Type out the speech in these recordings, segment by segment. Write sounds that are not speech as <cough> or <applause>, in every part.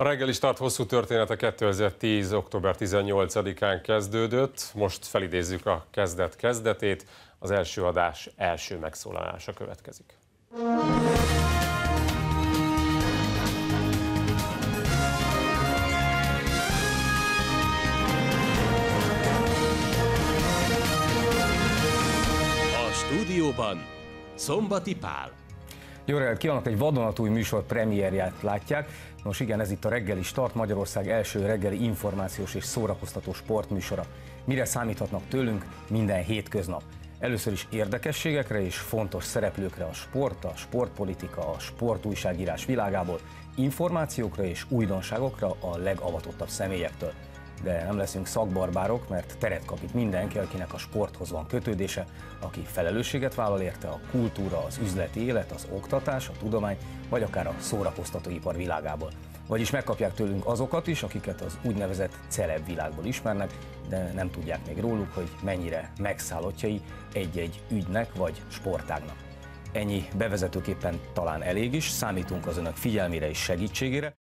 A reggeli start hosszú története 2010. október 18-án kezdődött. Most felidézzük a kezdet kezdetét. Az első adás első megszólalása következik. A stúdióban Szombati Pál. Jó reggelt kívánok, egy vadonatúj műsor premierját látják. Nos igen, ez itt a reggeli start, Magyarország első reggeli információs és szórakoztató sportműsora. Mire számíthatnak tőlünk minden hétköznap? Először is érdekességekre és fontos szereplőkre a sport, a sportpolitika, a sportújságírás világából, információkra és újdonságokra a legavatottabb személyektől de nem leszünk szakbarbárok, mert teret kap itt mindenki, akinek a sporthoz van kötődése, aki felelősséget vállal érte a kultúra, az üzleti élet, az oktatás, a tudomány, vagy akár a szórakoztatóipar világából. Vagyis megkapják tőlünk azokat is, akiket az úgynevezett celebb világból ismernek, de nem tudják még róluk, hogy mennyire megszállottjai egy-egy ügynek vagy sportágnak. Ennyi bevezetőképpen talán elég is, számítunk az önök figyelmére és segítségére.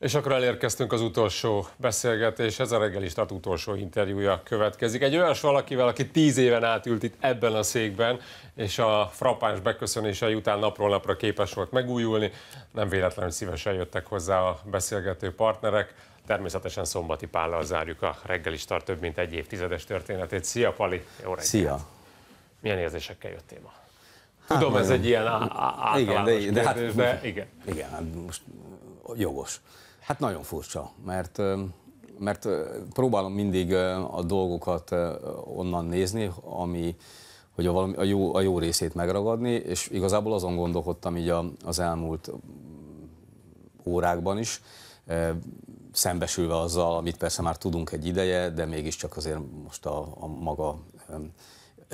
És akkor elérkeztünk az utolsó beszélgetéshez, a reggel is utolsó interjúja következik. Egy olyas valakivel, aki tíz éven át ült itt ebben a székben, és a frappáns beköszönése után napról napra képes volt megújulni. Nem véletlenül szívesen jöttek hozzá a beszélgető partnerek. Természetesen Szombati Pállal zárjuk a reggel is tart több mint egy évtizedes történetét. Szia Pali, jó reggelt. Szia! Milyen érzésekkel jött téma? Hát Tudom, hát, ez egy ilyen általános igen, de, de, hát kérdés, hát, de igen. Igen, hát most jogos. Hát nagyon furcsa, mert mert próbálom mindig a dolgokat onnan nézni, ami, hogy a, valami, a, jó, a jó részét megragadni, és igazából azon gondolkodtam így a, az elmúlt órákban is, szembesülve azzal, amit persze már tudunk egy ideje, de mégiscsak azért most a, a maga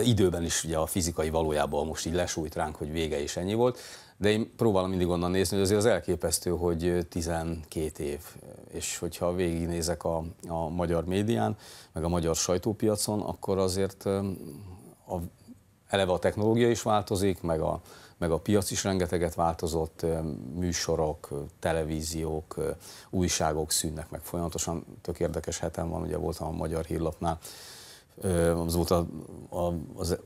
időben is ugye a fizikai valójában most így lesújt ránk, hogy vége is ennyi volt, de én próbálom mindig onnan nézni, hogy azért az elképesztő, hogy 12 év, és hogyha végignézek a, a magyar médián, meg a magyar sajtópiacon, akkor azért a, eleve a technológia is változik, meg a, meg a piac is rengeteget változott, műsorok, televíziók, újságok szűnnek meg folyamatosan. Tök érdekes hetem van, ugye voltam a Magyar Hírlapnál, azóta az,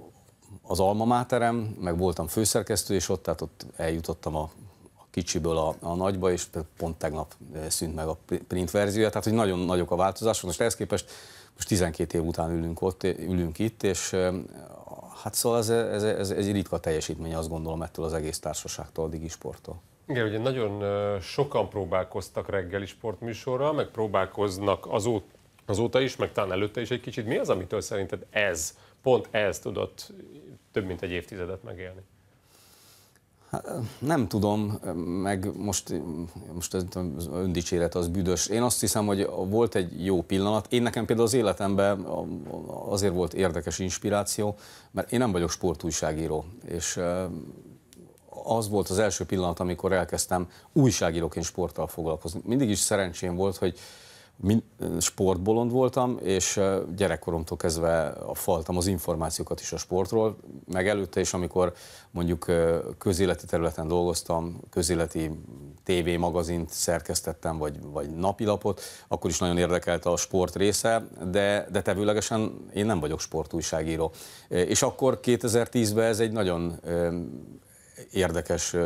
az Alma Máterem, meg voltam főszerkesztő és ott, tehát ott eljutottam a kicsiből a, a nagyba, és pont tegnap szűnt meg a print verziója, tehát hogy nagyon nagyok a változások. Most ehhez képest most 12 év után ülünk, ott, ülünk itt, és hát szóval ez, ez, ez, ez egy ritka teljesítmény, azt gondolom, ettől az egész társaságtól, a digisporttól. Igen, ugye nagyon sokan próbálkoztak reggeli sportműsorral, meg próbálkoznak azóta azóta is, meg talán előtte is egy kicsit. Mi az, amitől szerinted ez, pont ez tudott több mint egy évtizedet megélni? Hát, nem tudom, meg most, most ez öndicséret az büdös. Én azt hiszem, hogy volt egy jó pillanat. Én nekem például az életemben azért volt érdekes inspiráció, mert én nem vagyok sportújságíró, és az volt az első pillanat, amikor elkezdtem újságíróként sporttal foglalkozni. Mindig is szerencsém volt, hogy sportbolond voltam, és gyerekkoromtól kezdve faltam az információkat is a sportról, meg előtte is, amikor mondjuk közéleti területen dolgoztam, közéleti TV magazint szerkesztettem, vagy, vagy napilapot, akkor is nagyon érdekelt a sport része, de, de tevőlegesen én nem vagyok sportújságíró. És akkor 2010-ben ez egy nagyon érdekes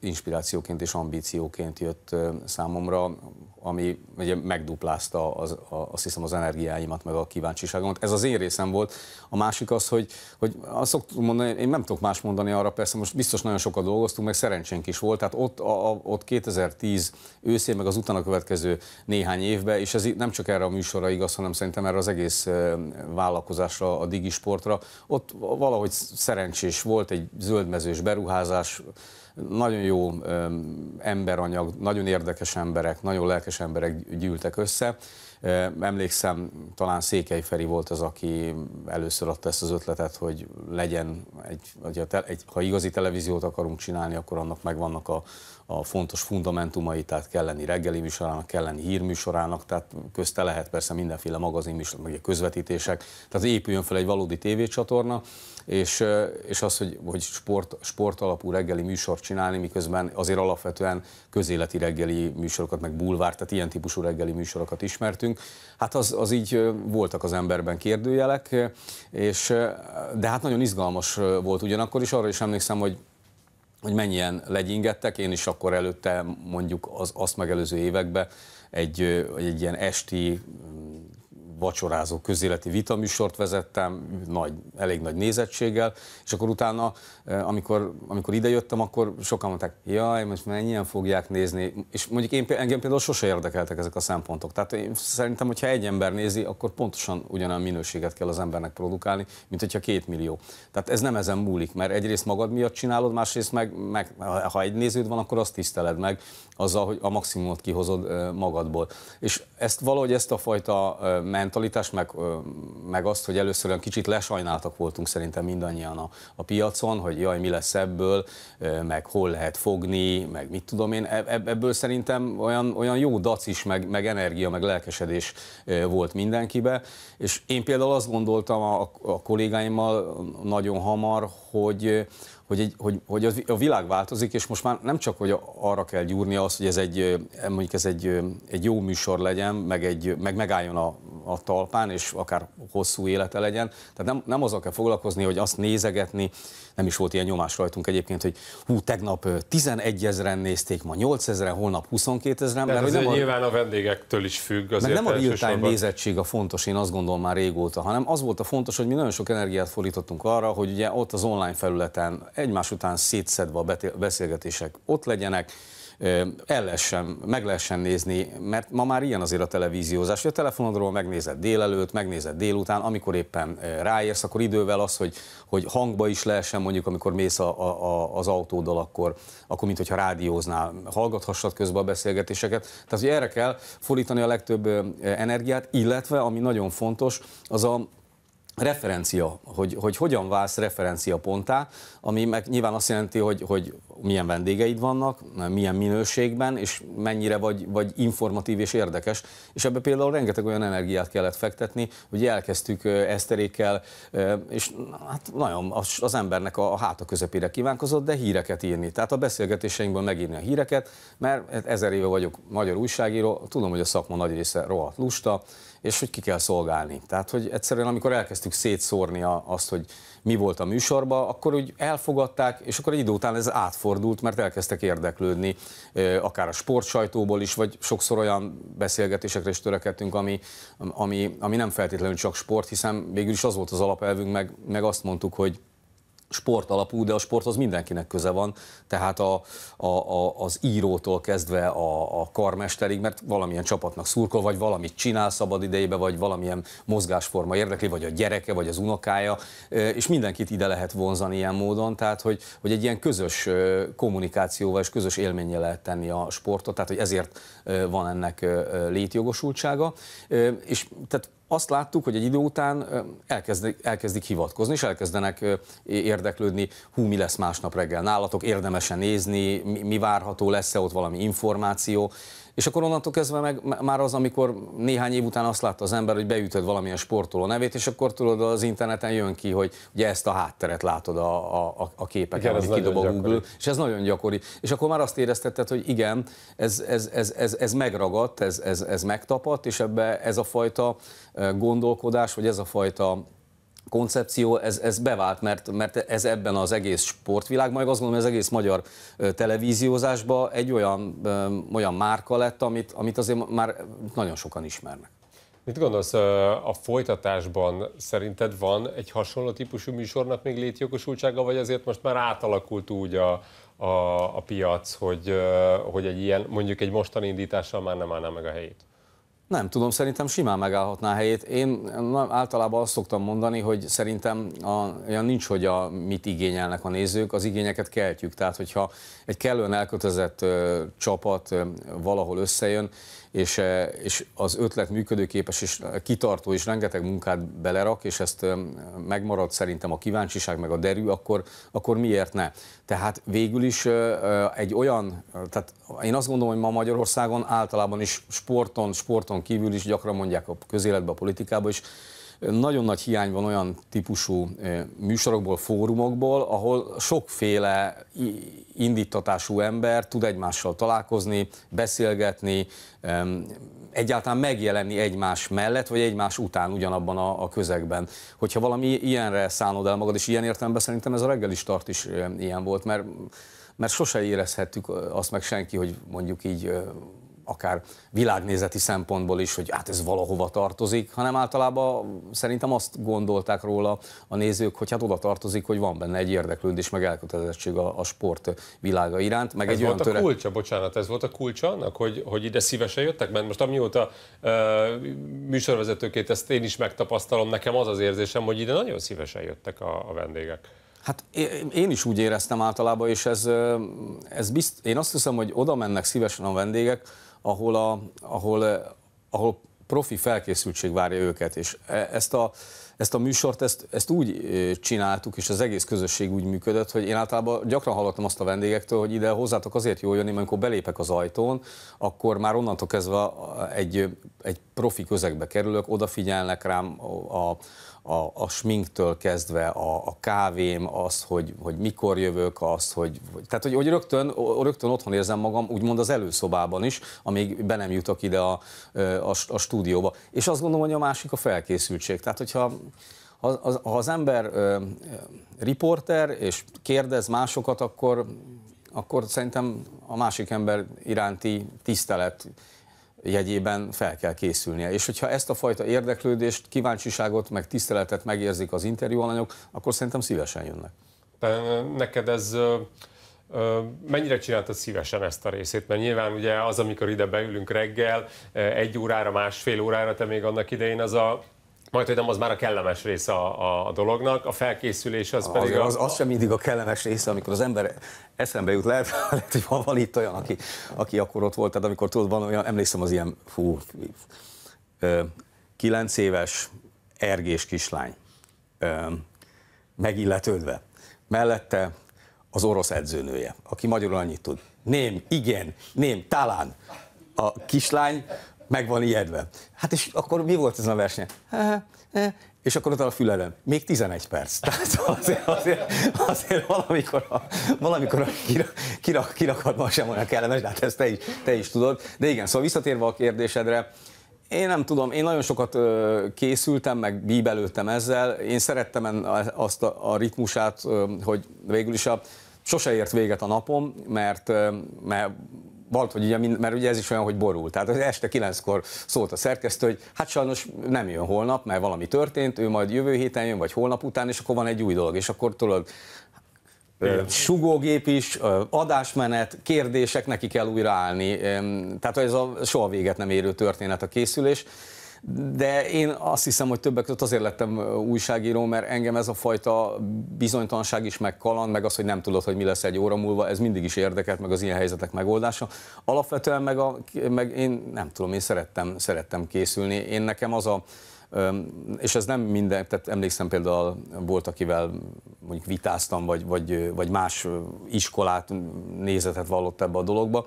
inspirációként és ambícióként jött számomra, ami ugye megduplázta az, a, azt hiszem az energiáimat, meg a kíváncsiságomat. Ez az én részem volt. A másik az, hogy, hogy azt szoktuk mondani, én nem tudok más mondani arra, persze most biztos nagyon sokat dolgoztunk, meg szerencsénk is volt, tehát ott, a, a, ott 2010 őszén, meg az utána következő néhány évben, és ez nem csak erre a műsorra igaz, hanem szerintem erre az egész vállalkozásra, a digisportra, ott valahogy szerencsés volt, egy zöldmezős beruházás, nagyon jó emberanyag, nagyon érdekes emberek, nagyon lelkes emberek gyűltek össze. Emlékszem, talán Székely Feri volt az, aki először adta ezt az ötletet, hogy legyen, egy, vagy egy, ha igazi televíziót akarunk csinálni, akkor annak megvannak a, a fontos fundamentumai, tehát kell lenni reggeli műsorának, kell lenni hírműsorának, tehát közte lehet persze mindenféle magazin műsor, meg közvetítések, tehát épüljön fel egy valódi tévécsatorna, és, és az, hogy, hogy sport, sport alapú reggeli műsort csinálni, miközben azért alapvetően közéleti reggeli műsorokat, meg bulvár, tehát ilyen típusú reggeli műsorokat ismertünk. Hát az, az így voltak az emberben kérdőjelek, és, de hát nagyon izgalmas volt ugyanakkor is, arra is emlékszem, hogy hogy mennyien legyingettek, én is akkor előtte mondjuk az azt megelőző években egy, egy ilyen esti vacsorázó közéleti vitaműsort vezettem, nagy, elég nagy nézettséggel, és akkor utána, e, amikor, amikor idejöttem, akkor sokan mondták, jaj, most mennyien fogják nézni, és mondjuk én, engem például sose érdekeltek ezek a szempontok. Tehát én szerintem, hogyha egy ember nézi, akkor pontosan ugyanolyan minőséget kell az embernek produkálni, mint hogyha két millió. Tehát ez nem ezen múlik, mert egyrészt magad miatt csinálod, másrészt meg, meg ha egy néződ van, akkor azt tiszteled meg azzal, hogy a maximumot kihozod e, magadból. És ezt valahogy ezt a fajta men mentalitást, meg, meg azt, hogy először olyan kicsit lesajnáltak voltunk szerintem mindannyian a, a piacon, hogy jaj, mi lesz ebből, meg hol lehet fogni, meg mit tudom én. E-, e-, ebből szerintem olyan, olyan jó dac is, meg, meg energia, meg lelkesedés volt mindenkibe. És én például azt gondoltam a, a kollégáimmal nagyon hamar, hogy hogy, egy, hogy, hogy a világ változik, és most már nem csak hogy arra kell gyúrni az, hogy ez egy, mondjuk ez egy, egy jó műsor legyen, meg, egy, meg megálljon a, a talpán, és akár hosszú élete legyen. Tehát nem, nem azzal kell foglalkozni, hogy azt nézegetni, nem is volt ilyen nyomás rajtunk egyébként, hogy hú, tegnap 11 ezeren nézték, ma 8 ezeren, holnap 22 ezeren. Mert ez nem a, nyilván a vendégektől is függ. Azért nem a real-time nézettség a fontos, én azt gondolom már régóta, hanem az volt a fontos, hogy mi nagyon sok energiát fordítottunk arra, hogy ugye ott az online felületen egymás után szétszedve a beszélgetések ott legyenek, el lehessen, meg lehessen nézni, mert ma már ilyen azért a televíziózás, hogy a telefonodról megnézed délelőtt, megnézed délután, amikor éppen ráérsz, akkor idővel az, hogy, hogy hangba is lehessen, mondjuk amikor mész a, a, az autóddal, akkor, akkor mint hogyha rádióznál, hallgathassad közben a beszélgetéseket. Tehát, hogy erre kell fordítani a legtöbb energiát, illetve, ami nagyon fontos, az a referencia, hogy, hogy hogyan válsz referencia pontá, ami meg nyilván azt jelenti, hogy, hogy milyen vendégeid vannak, milyen minőségben, és mennyire vagy, vagy informatív és érdekes. És ebbe például rengeteg olyan energiát kellett fektetni, hogy elkezdtük eszterékkel, és hát nagyon az, embernek a, háta közepére kívánkozott, de híreket írni. Tehát a beszélgetéseinkből megírni a híreket, mert hát ezer éve vagyok magyar újságíró, tudom, hogy a szakma nagy része rohadt lusta, és hogy ki kell szolgálni. Tehát, hogy egyszerűen amikor elkezdtük szétszórni azt, hogy mi volt a műsorba, akkor úgy elfogadták, és akkor egy idő után ez átfordult, mert elkezdtek érdeklődni, akár a sportsajtóból is, vagy sokszor olyan beszélgetésekre is törekedtünk, ami, ami, ami nem feltétlenül csak sport, hiszen végül is az volt az alapelvünk, meg, meg azt mondtuk, hogy sport alapú, de a sport az mindenkinek köze van, tehát a, a, a, az írótól kezdve a, a karmesterig, mert valamilyen csapatnak szurkol, vagy valamit csinál szabad idejébe, vagy valamilyen mozgásforma érdekli, vagy a gyereke, vagy az unokája, és mindenkit ide lehet vonzani ilyen módon, tehát hogy, hogy egy ilyen közös kommunikációval és közös élménye lehet tenni a sportot, tehát hogy ezért van ennek létjogosultsága, és tehát azt láttuk, hogy egy idő után elkezdik, elkezdik hivatkozni, és elkezdenek érdeklődni, hú, mi lesz másnap reggel nálatok, érdemesen nézni, mi, mi várható, lesz-e ott valami információ, és akkor onnantól kezdve meg már az, amikor néhány év után azt látta az ember, hogy beütöd valamilyen sportoló nevét, és akkor tudod, az interneten jön ki, hogy ugye ezt a hátteret látod a, a, a képeken, amit kidob a Google, gyakori. és ez nagyon gyakori. És akkor már azt éreztetted, hogy igen, ez, ez, ez, ez, ez megragadt, ez, ez, ez megtapadt, és ebbe ez a fajta eh, gondolkodás, vagy ez a fajta koncepció, ez, ez bevált, mert, mert ez ebben az egész sportvilágban, meg azt gondolom, hogy az egész magyar televíziózásban egy olyan, olyan márka lett, amit, amit azért már nagyon sokan ismernek. Mit gondolsz, a folytatásban szerinted van egy hasonló típusú műsornak még létjogosultsága, vagy azért most már átalakult úgy a, a, a piac, hogy, hogy egy ilyen, mondjuk egy mostani indítással már nem állná meg a helyét? Nem tudom, szerintem simán megállhatná helyét. Én általában azt szoktam mondani, hogy szerintem a, olyan nincs, hogy a, mit igényelnek a nézők, az igényeket keltjük. Tehát, hogyha egy kellően elkötezett ö, csapat ö, valahol összejön, és, eh, és az ötlet működőképes és kitartó, és rengeteg munkát belerak, és ezt eh, megmarad szerintem a kíváncsiság, meg a derű, akkor, akkor miért ne? Tehát végül is eh, egy olyan, tehát én azt gondolom, hogy ma Magyarországon általában is sporton, sporton kívül is gyakran mondják a közéletbe, a politikába is, nagyon nagy hiány van olyan típusú eh, műsorokból, fórumokból, ahol sokféle indítatású ember tud egymással találkozni, beszélgetni, egyáltalán megjelenni egymás mellett, vagy egymás után ugyanabban a, a közegben. Hogyha valami ilyenre szánod el magad, és ilyen értelemben szerintem ez a reggeli is is eh, ilyen volt, mert, mert sose érezhettük azt meg senki, hogy mondjuk így akár világnézeti szempontból is, hogy hát ez valahova tartozik, hanem általában szerintem azt gondolták róla a nézők, hogy hát oda tartozik, hogy van benne egy érdeklődés, meg elkötelezettség a, a sport világa iránt. Meg ez egy volt olyan töre... a kulcsa, bocsánat, ez volt a kulcsa annak, hogy, hogy ide szívesen jöttek? Mert most amióta uh, műsorvezetőként ezt én is megtapasztalom, nekem az az érzésem, hogy ide nagyon szívesen jöttek a, a vendégek. Hát én is úgy éreztem általában, és ez, ez bizt, én azt hiszem, hogy oda mennek szívesen a vendégek, ahol, a, ahol, eh, ahol profi felkészültség várja őket, és e, ezt a, ezt a műsort ezt, ezt úgy eh, csináltuk, és az egész közösség úgy működött, hogy én általában gyakran hallottam azt a vendégektől, hogy ide hozzátok azért jól jönni, mert amikor belépek az ajtón, akkor már onnantól kezdve egy, egy profi közegbe kerülök, odafigyelnek rám a, a, a sminktől kezdve a, a kávém, az, hogy, hogy mikor jövök, az, hogy, hogy tehát hogy, hogy rögtön, rögtön otthon érzem magam, úgymond az előszobában is, amíg be nem jutok ide a, a, a stúdióba. És azt gondolom, hogy a másik a felkészültség. Tehát, hogyha ha az, ha az ember ö, riporter és kérdez másokat, akkor, akkor szerintem a másik ember iránti tisztelet jegyében fel kell készülnie. És hogyha ezt a fajta érdeklődést, kíváncsiságot, meg tiszteletet megérzik az interjúalanyok, akkor szerintem szívesen jönnek. De neked ez Mennyire csináltad szívesen ezt a részét? Mert nyilván ugye az, amikor ide beülünk reggel, egy órára, másfél órára, te még annak idején az a majd hogy nem az már a kellemes része a, a dolognak, a felkészülés az, az pedig... Az, a... az sem mindig a kellemes része, amikor az ember eszembe jut, lehet, <laughs> lehet hogy van, van itt olyan, aki, aki akkor ott volt, tehát amikor tudod, van olyan, emlékszem az ilyen, fú, kilenc éves ergés kislány, megilletődve. Mellette az orosz edzőnője, aki magyarul annyit tud. Ném, igen, ném, talán. A kislány meg van ijedve. Hát és akkor mi volt ez a verseny? és akkor ott a fülelem, még 11 perc. <laughs> Tehát azért, azért, azért valamikor, a, valamikor a kirak, kirak, kirakadban sem olyan kellemes, de hát ezt te is, te is tudod. De igen, szóval visszatérve a kérdésedre, én nem tudom, én nagyon sokat készültem, meg bíbelődtem ezzel. Én szerettem azt a, a ritmusát, hogy végül is a, sose ért véget a napom, mert, mert volt, hogy ugye, mert ugye ez is olyan, hogy borult. Tehát az este kilenckor szólt a szerkesztő, hogy hát sajnos nem jön holnap, mert valami történt, ő majd jövő héten jön, vagy holnap után, és akkor van egy új dolog, és akkor tudod, sugógép is, adásmenet, kérdések, neki kell újraállni. Tehát ez a soha véget nem érő történet a készülés de én azt hiszem, hogy többek között azért lettem újságíró, mert engem ez a fajta bizonytalanság is, meg kaland, meg az, hogy nem tudod, hogy mi lesz egy óra múlva, ez mindig is érdekelt, meg az ilyen helyzetek megoldása. Alapvetően meg, a, meg én nem tudom, én szerettem, szerettem készülni. Én nekem az a és ez nem minden, tehát emlékszem például volt, akivel mondjuk vitáztam, vagy, vagy, vagy más iskolát, nézetet vallott ebbe a dologba,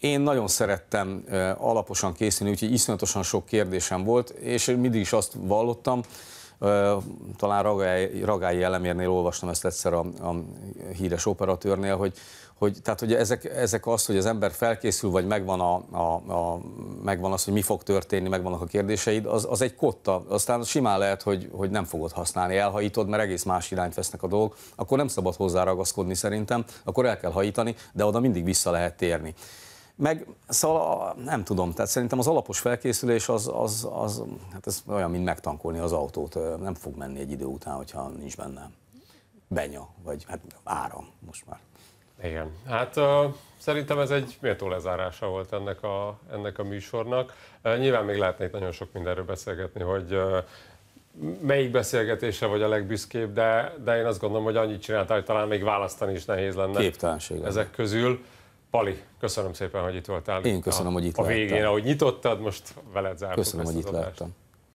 én nagyon szerettem alaposan készülni, úgyhogy iszonyatosan sok kérdésem volt, és mindig is azt vallottam, talán Ragályi elemérnél olvastam ezt egyszer a, a híres operatőrnél, hogy, hogy, tehát, hogy ezek, ezek az, hogy az ember felkészül, vagy megvan, a, a, a, megvan az, hogy mi fog történni, megvannak a kérdéseid, az, az egy kotta. Aztán simán lehet, hogy, hogy nem fogod használni, elhajítod, mert egész más irányt vesznek a dolgok, akkor nem szabad hozzáragaszkodni szerintem, akkor el kell hajítani, de oda mindig vissza lehet térni. Meg szóval nem tudom, tehát szerintem az alapos felkészülés az, az, az hát ez olyan, mint megtankolni az autót, nem fog menni egy idő után, hogyha nincs benne benya, vagy hát áram most már. Igen, hát uh, szerintem ez egy méltó lezárása volt ennek a, ennek a műsornak. Uh, nyilván még lehetne itt nagyon sok mindenről beszélgetni, hogy uh, melyik beszélgetése vagy a legbüszkébb, de, de én azt gondolom, hogy annyit csináltál, hogy talán még választani is nehéz lenne Képtelenség. ezek közül. Pali, köszönöm szépen, hogy itt voltál. Én köszönöm, a, hogy itt a végén, láttam. ahogy nyitottad, most veled zártuk Köszönöm, hogy itt láttam.